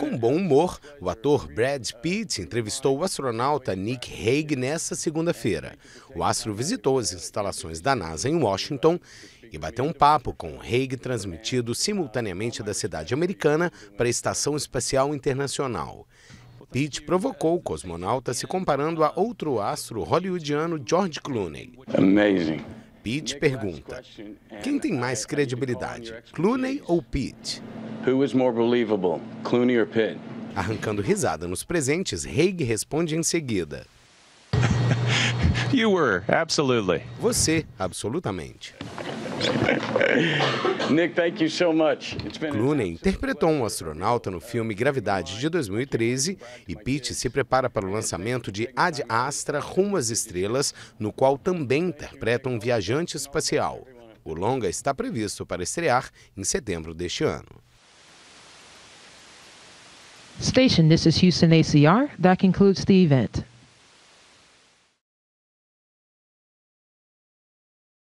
Com bom humor, o ator Brad Pitt entrevistou o astronauta Nick Hague nesta segunda-feira. O astro visitou as instalações da NASA em Washington e bateu um papo com Hague transmitido simultaneamente da cidade americana para a Estação Espacial Internacional. Pitt provocou o cosmonauta se comparando a outro astro hollywoodiano George Clooney. Amazing. Pete pergunta: quem tem mais credibilidade, Clooney ou Pete? Who is more believable, Clooney or Pitt? Arrancando risada nos presentes, Haig responde em seguida: You were, absolutely. Você, absolutamente. Nick, Clooney interpretou um astronauta no filme Gravidade de 2013 e Pitt se prepara para o lançamento de Ad Astra Rumo às Estrelas, no qual também interpreta um viajante espacial. O longa está previsto para estrear em setembro deste ano. Station, this is Houston ACR. That concludes the event.